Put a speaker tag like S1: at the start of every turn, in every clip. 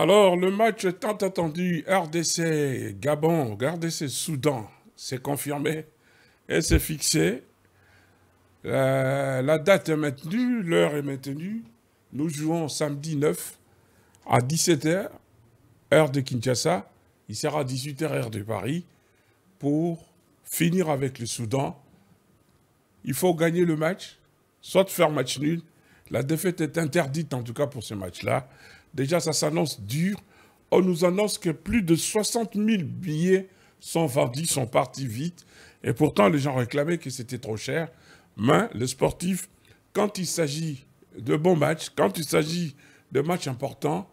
S1: Alors, le match tant attendu, RDC, Gabon, RDC, Soudan, c'est confirmé et c'est fixé. Euh, la date est maintenue, l'heure est maintenue. Nous jouons samedi 9 à 17h, heure de Kinshasa. Il sera 18h, heure de Paris, pour finir avec le Soudan. Il faut gagner le match, soit faire match nul. La défaite est interdite, en tout cas pour ce match-là. Déjà, ça s'annonce dur. On nous annonce que plus de 60 000 billets sont vendus, sont partis vite. Et pourtant, les gens réclamaient que c'était trop cher. Mais le sportif, quand il s'agit de bons matchs, quand il s'agit de matchs importants,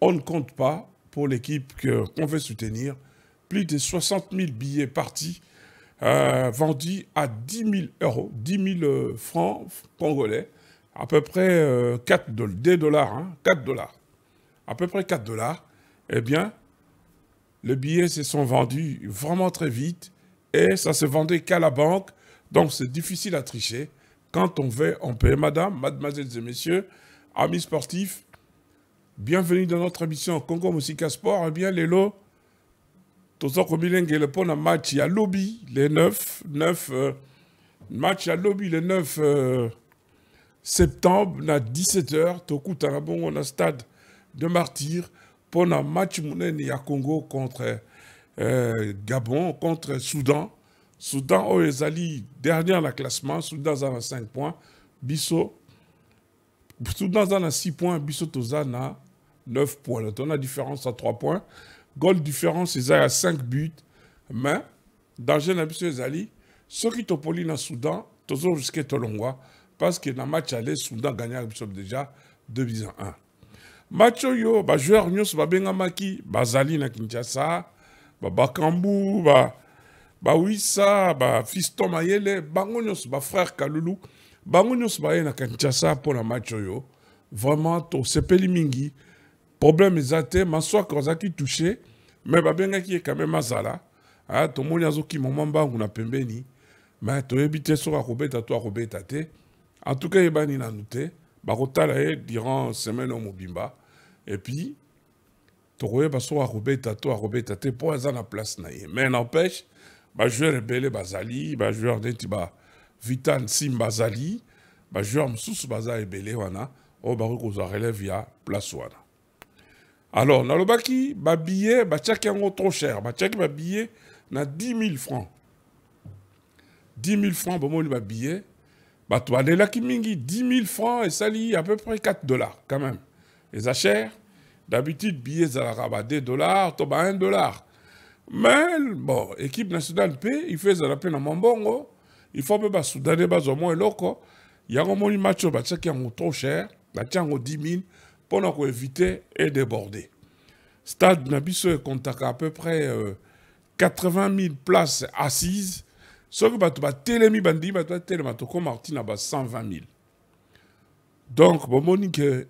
S1: on ne compte pas pour l'équipe qu'on veut soutenir. Plus de 60 000 billets partis, euh, vendus à 10 000 euros, 10 000 euh, francs congolais, à peu près 4 euh, dollars, 4 hein, dollars à peu près 4 dollars, eh bien, les billets se sont vendus vraiment très vite et ça se vendait qu'à la banque. Donc, c'est difficile à tricher. Quand on veut, on peut. Madame, mademoiselles et messieurs, amis sportifs, bienvenue dans notre émission Congo Musica Sport. Eh bien, les lots, le pont match à lobby, les 9, 9 euh, match à lobby, les 9 euh, septembre, à 17h, Tokutarabon, on a stade de martyrs le match monene à congo contre euh, gabon contre soudan soudan au oh, ezali dernier la classement soudan a 5 points Bissot, soudan a 6 points Bissot a 9 points une différence à 3 points gol différence est à 5 buts mais danger na ceux qui sont polis dans soudan toujours jusqu'à tolongwa parce que le match aller soudan a gagné déjà 2 bis 1 macho yo ba nyonso ba bazali na kinshasa babakambu ba bawisa bafiston mayele bango ba frère kalulu bango ba baye na kinshasa po la macho yo, vraiment se mingi problème eza te a ki touché me qui est quand même azala ah, tomoni azokima ba ou na pembeni me ebite so soki akobeta to akobeta te en tout cas yebani na te bakotala pendant durant semaine au mobimba epuis baso to na place na mais n'empêche bah, joueur rebelle bazali neti ba vitan Sim bazali bah, joueur mosusu baza ebele wana za relève ya place wana alors nalobaki babillet batiaki yango trop cher ba bah, billet na 10 francs 10 000 francs bomoni billet bah, 10 000 francs et sali, à peu près 4 dollars quand même. Les cher. d'habitude, billets à 2 dollars, 1 bah, dollar. Mais, bon, équipe nationale P, il fait ça la peine à Mambongo. Il faut que les bah, Soudanais soient bah, au moins locaux. Il y a un match qui est trop cher, qui est 10 000, pour éviter et déborder. Stade Nabiso compte à peu près 80 euh, 000 places assises soki bato batelemi bandimi bato batelema tokóma ntina ba 120 000 donc bomoni monique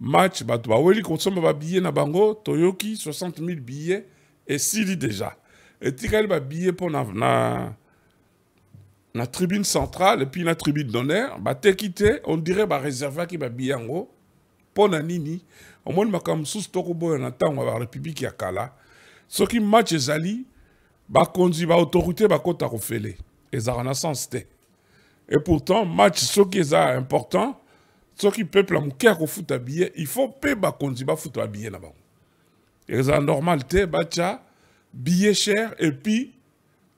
S1: match bato baweli kosomba billet na bango toyoki 60 000 et Sili déjà Et etikali babillet billet na, na, na tribune centrale et puis na tribune d'honneur bateki te on dirait bareservaki babillet yango pour na nini omoni sous mosusu tokoboya na la République barépublike ya kala soki match ezali bakonzi autorité bakota kofele na sens et pourtant match soki est important soki peuple moke à billet il faut mpe bakonzi bafuta na bango eza normal te batya billet cher et puis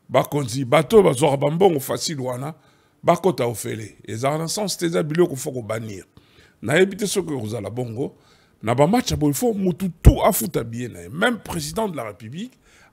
S1: bakonzi bato bazwaka bambongo facile wana bakota ofele na sens te eza soki bongo na bamatch ya billet na même président de la république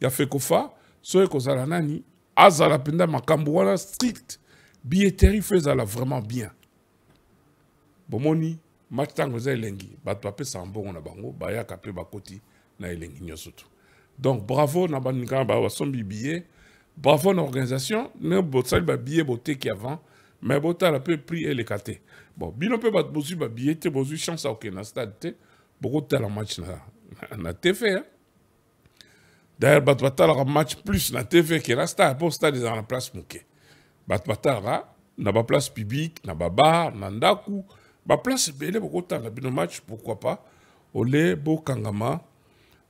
S1: ya fekofa so kozala nani azala mpenza makambo wana strict billetterie fo ezala vraiment bien bomoni match ntango eza elengi bato bapesaka mbongo na bango bayaka mpe bakoti na elengi nyonso donc bravo na baninga na basombi billet bravo na organisation ndenge bosali babillet boteki avant me botala mpe prix eleka te bon bino mpe bato bozwi babillet te bozwi chance ya okende na stade te bokotala match na, na, na hein? d'ailleurs bato batalaka match plus na tv ke na star mpo stade ezala na place moke bato batalaka na baplace publique na babar na ndaku baplace ebele bokotanga bino match pourquoi pas ole bokangama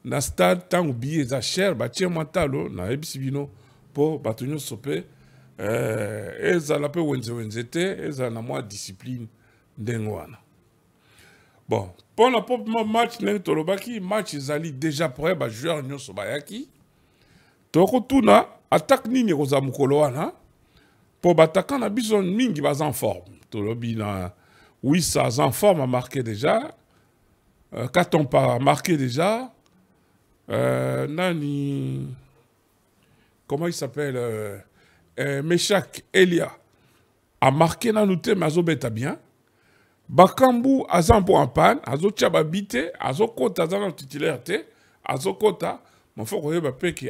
S1: na stade ntango biye eza chere batie mwa talo nayebisi bino mpo bato nyonso mpe euh, ezala mpe wenzewenze te ezala na mwa discipline ndenge wana bon mpona le match ndenge tolobaki match Zali déjà preba joueur nyonso bayaki tokotuna attaque nini ekozala Pour wana a besoin na mingi baza en forme tolobi oui, ça, en forme a marqué déjà euh, pas marqué déjà euh, nani comment il s'appelle euh, euh meshak elia marqué nanu te me azobeta bien bakambu azambo mpo ampane azo babi azo Azo aza titulaire te azokɔta mafo peke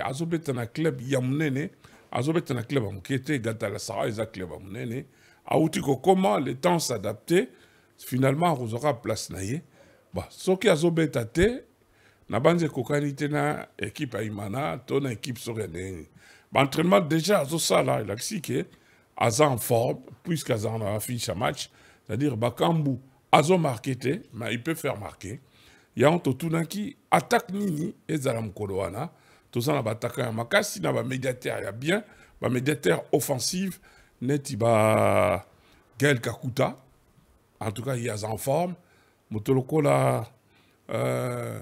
S1: na club ya Azobetana na club ya Gata la sara, eza club ya comment ko comment le temps s'adapte finalement aura place na ye ba soki azobeta te na banze ekokani te na équipe aimana ton équipe ekipe soki déjà a elakisi ke en forme puisque azan fini affiche match c'est-à-dire Bakambu azo marqué mais il peut faire marquer Il y a tout-en-un qui attaque nini ezala mokolo wana tozala baataka ya makasi il y a bien médiateur offensive neti ba gael kakuta en tout cas y est en forme moto lokola euh,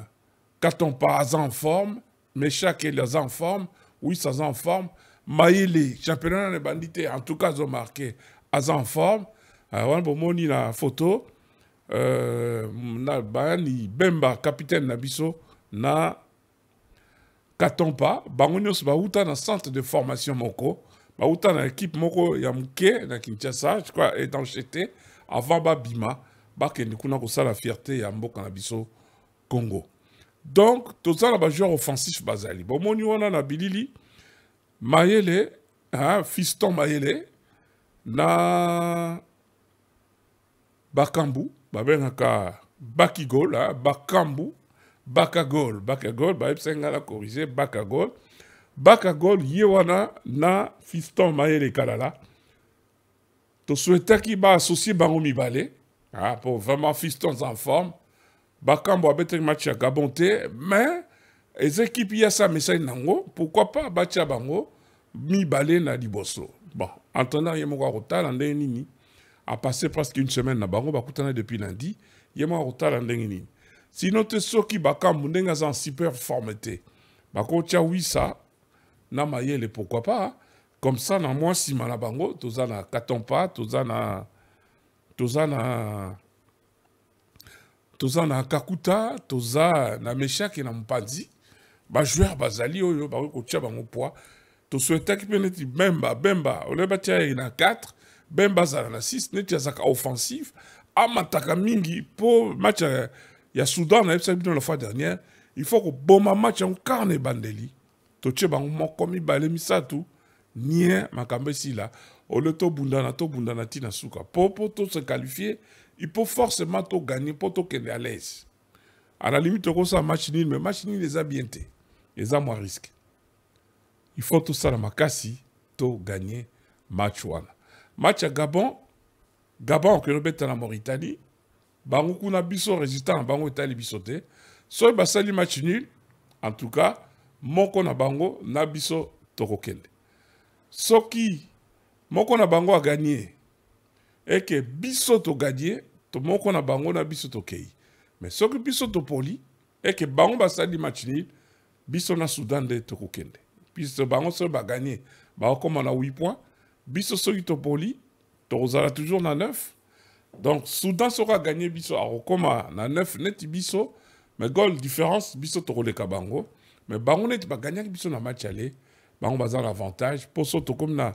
S1: katompa pas en forme meshakeli est en forme Oui, ça en forme Maïli, championnat de ebandi en tout cas azomarke marqué en forme pour ah, bomoni na foto euh, na bayani bemba capitaine na na katompa bango nyonso bauta na centre de formation moko bauta na équipe moko ya moke na kinshasa je crois étancheté avant babima bakende kuna kosala fierté ya mboka na biso congo donc ça na bajoueur offensif bazali bomoni wana na bilili mayele hein, fiston mayele na Bakambu, Babenaka, Bakigol, ah, Bakambu, Bakagol, Bakagol, Baepsenga corrigé, Bakagol, Bakagol, Yewana, na Fiston Maele Kalala. To qui ba associé mi Balé, ah, pour vraiment Fiston en forme. Bakambu a better match à Gabonter, mais les équipes y a sa message nango, pourquoi pas Bacha Bango, mi balé na bosso. Bon, a en nini a passé presque une semaine na bango bakutana depuis lundi yema mwa kotala ndenge nini sino te soki bakambu ndenge aza en super superforme te oui ça na mayele pourquoi pas hein? comme ça na mwa nsima na bango toza na pas toza na toza na toza na kakuta toza na meshake na ba joueur bazali oyo bakoki kotia bango poids tosouetaki mpe neti bemba bemba oleba tia ye na 4 ben bazala na 6 neti azalaka offensif amataka mingi po match ya, euh, ya soudan nayebisaki bino la fois dernière il faut que bon match en carne bandeli ebandeli totie bango moko mibale misato nien makambo esila ole tobundana na na suka pour mpo se qualifier il faut forcément gagner pour tokende à l'aise à la limite okosala match ni mais match les a bien les a moins risque il faut tout ça tosala makasi gagner match wana match à gabon gabon okende la mauritanie bango kuna biso résistant, na bango etali biso Soit soki basali match nul en tout cas moko na bango na biso tokokende soki moko na bango et eke biso toganie to moko na bango na biso tokei mais soki biso poli, que bango sali match nul biso na soudan tokokende biso bango soki baganie bakokóma na 8 points biso soki topoli a toujours na neuf. donc soudan soko aganye biso akokóma na 9 neti biso mais gol différence biso tokoleka bango mais bango neti baganyaki biso na match ale bango baza na avantage mpo tokómi na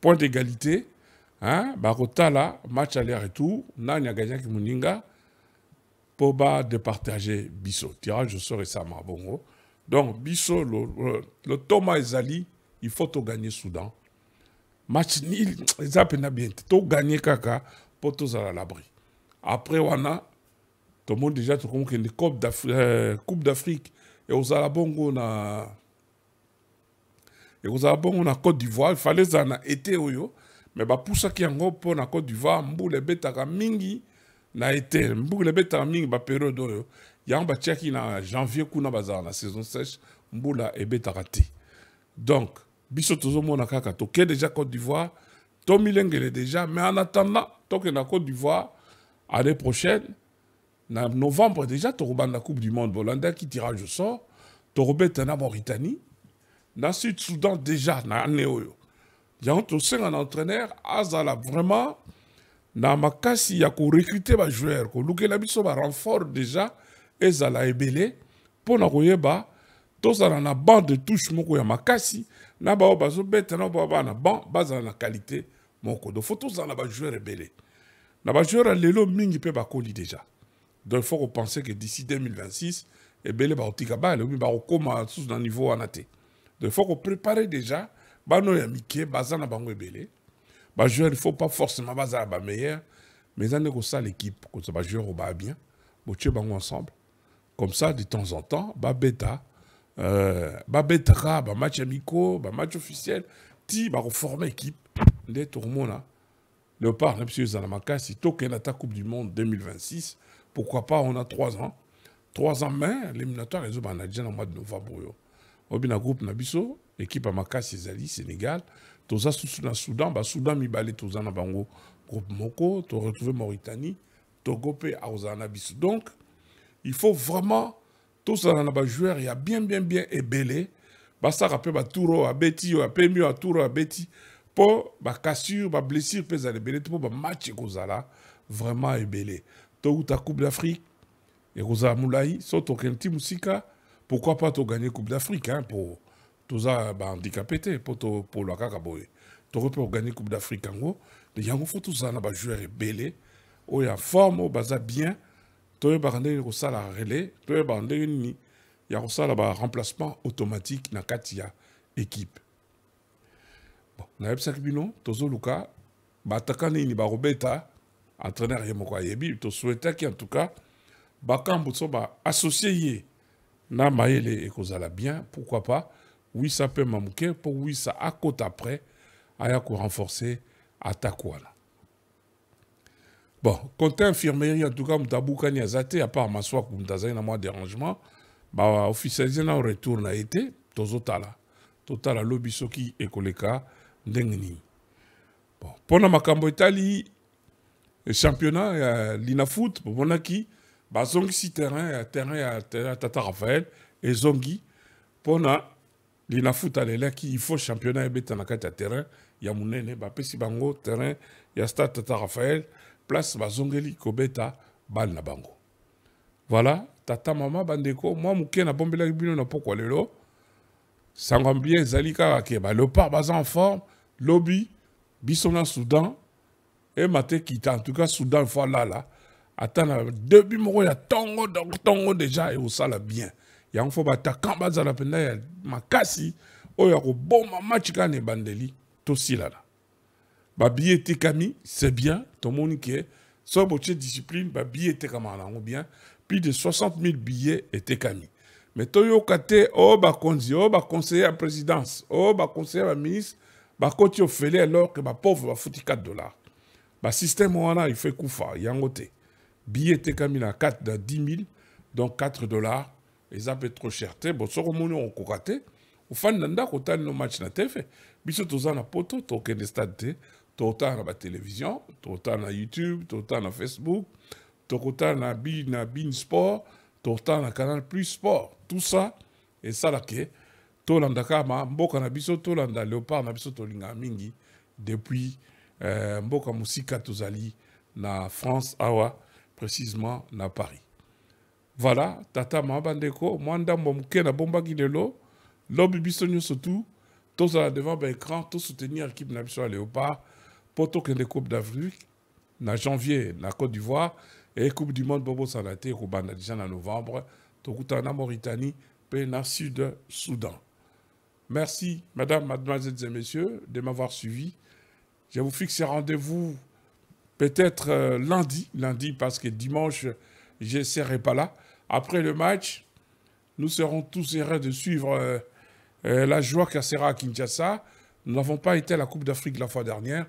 S1: point d'égalité hein? bakotala match ale retour nani Pour moninga mpo badépartage biso tirage au sort esama bongo donc biso lotoma ezali il faut gagner soudan match nil eza mpena bien te toganye kaka mpo tozala labri après wana monde déjà comme une euh, coupe d'afrique coupe d'Afrique et ekozala bongo na ekozala bongo na côte d'ivoire fallait ezala na été oyo me bapusaki yango mpo na côte d'ivoire mbula ebetaka mingi na été ete mbula ebetaka mingi baperiode oyo yango batiaki na janvier kuna bazar na saison sèche mbula ebetaka raté donc biso tozomona kaka toke déjà côte d'ivoire est déjà mais en attendant na côte d'ivoire année prochaine en novembre déjà la coupe du monde qui tirage au sort tokobeta na mauritanie na sud soudan déjà na Néo oyo yango tosenga entraîneur azala vraiment na makasi ya korecrute bajoueur kolukela biso renfort déjà ezala ebele pour na koyeba tozala na banc de touche moko ya makasi na bao bazobeta na bao bana na banc bazala na qualité moko donc fo tozala na bajoueur ebele na bajoueur ya lelo mingi mpe bakoli déjà donc il faut kopense que d'ici 2026 ebele ba bale obi bakokóma sous dans niveau anaté te donc il faut préparer déjà bana oyo ya mike baza na bango ebele joueur il faut pas forcément bazala meilleur mais ça l'équipe kosala ça va jouer au baya bien botie bango ensemble comme ça de temps en temps babeta euh, babetra bah, match amicaux bah, match officiel ti bah, reformer équipe nde tokomona léopard na Si ezala makasi tokende la coupe du monde 2026 pourquoi pas on a trois ans Trois ans mais l'éliminatoire ezobana na dia mois de novembre on a groupe na équipe ya makasi ezali sénégal toza Soudan le soudan basoudan mibale toza na bango groupe moko retrouvé mauritanie togo a akozala na donc il faut vraiment tozala il y a bien bien bien ebele bah, basaka mpe batour oyo bah, abeti oyo bah, apemi oyo atour oyo abeti mpo bacassure bablessure mpe ezala ebele pour mpo match Kozala vraiment ebele ta coupe d'afrique et ekozala molai so tokende ti musika. pourquoi pas gagner coupe d'afrique hein, po toza handicapé pour to pour kaka boye Tu peux gagner coupe d'afrique yango tous fo tozala na bajoueur ebele oh, il a forme oh, bas ça bien toyebaka ndenge kosala relais toyebaka ndenge nini ya ba remplacement automatique na katia équipe bon nayebisaki bino tozoluka ni ba robeta entraîneur ye moko souhaite tosuetaki en tout cas bakambo so ba ye na mayele ekozala bien pourquoi pas Oui ça peut wisa pour oui ça à côté après aya renforcer attaque wana bon côté infirmerie en tout cas moto abukani aza à part m'asseoir moto azali na mwa dérangement baofficialise nao retour na ye te tozotala totala lobi soki ekoleka dengni nini bon mpona makambo le championnat ya euh, linafoot bomonaki bazongisi terrain si terrain euh, terrain euh, terrain ya tata rafael ezongi pendant linafoot qui il faut championnat et na kati terrain ya monene bapesi bango terrain ya stade tata rafael place bazongeli kobeta ban na bango voilà tata mama bandeko mwa moke nabombelaki bino na pokwa lelo sangambie zalika mbiya ezali kaka baza en forme lobi bisona na soudan et te kita en tout cas soudan fo là ata na debi moko ya déjà et deja ekosala bien yango fo kambaza la mpenza ya makasi o ya bon match kaka bandeli ebandeli là babi Camille, c'est bien si ke so une discipline babi etekamaka comme bien plus de 60 000 billets Mais me vous te Oh, le bah, oh, bah, conseiller à la présidence oh, bah, la baconseiller ya baministre bakoti ofele alors pauvre va bafuti 4 dollars Le système, il kufa yango côté. billet etekami na 4 dans 10 000 donc 4 dollars peut être trop cher Si bon soko omoni okoka te ofandi na ndako otali no match na tv biso toza poto stade à la télévision, Total à youtube Total à facebook Total à bi bin sport Total à canal plus sport tout ça et ça de tolanda kama mboka na biso tolanda léopard na biso mingi depuis euh, mboka tozali na france awa précisément na paris voilà tata Mabandeko, bandeko mwa ndambo moke nabombaki lelo lobi biso surtout tout ça devant l'écran tout soutenir l'équipe biso léopard la coupe d'afrique en janvier la côte d'ivoire et coupe du monde Bobo Sanate, au déjà en novembre tokutana mauritanie et sud soudan merci madame mademoiselles et messieurs de m'avoir suivi je vous fixe rendez-vous peut-être euh, lundi lundi parce que dimanche je ne serai pas là après le match nous serons tous heureux de suivre euh, euh, la joie qui sera à Kinshasa. Nous n'avons pas été à la Coupe d'Afrique la fois dernière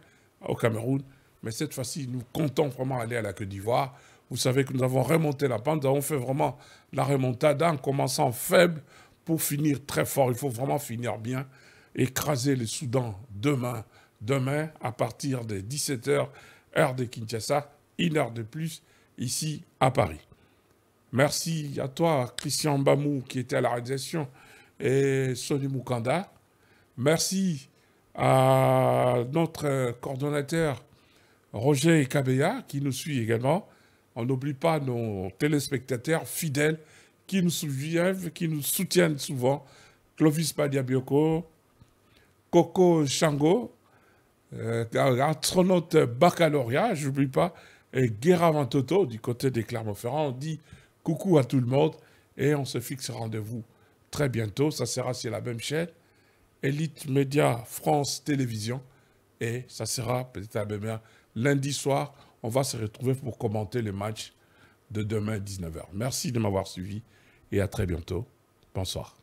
S1: au Cameroun. Mais cette fois-ci, nous comptons vraiment aller à la Côte d'Ivoire. Vous savez que nous avons remonté la pente, nous avons fait vraiment la remontada en commençant faible pour finir très fort. Il faut vraiment finir bien, écraser le Soudan demain. Demain, à partir des 17h, heure de Kinshasa, une heure de plus, ici à Paris. Merci à toi, Christian Bamou, qui était à la réalisation, et Sonny Mukanda. Merci à notre coordonnateur Roger Cabella, qui nous suit également. On n'oublie pas nos téléspectateurs fidèles qui nous soutiennent, qui nous soutiennent souvent. Clovis Badiabioko, Coco Chango, euh, astronaute baccalauréat, n'oublie pas, et Guerra du côté des Clermont-Ferrand. On dit coucou à tout le monde et on se fixe rendez-vous très bientôt. Ça sera sur la même chaîne. Elite Média France Télévision. Et ça sera peut-être à lundi soir. On va se retrouver pour commenter le match de demain 19h. Merci de m'avoir suivi et à très bientôt. Bonsoir.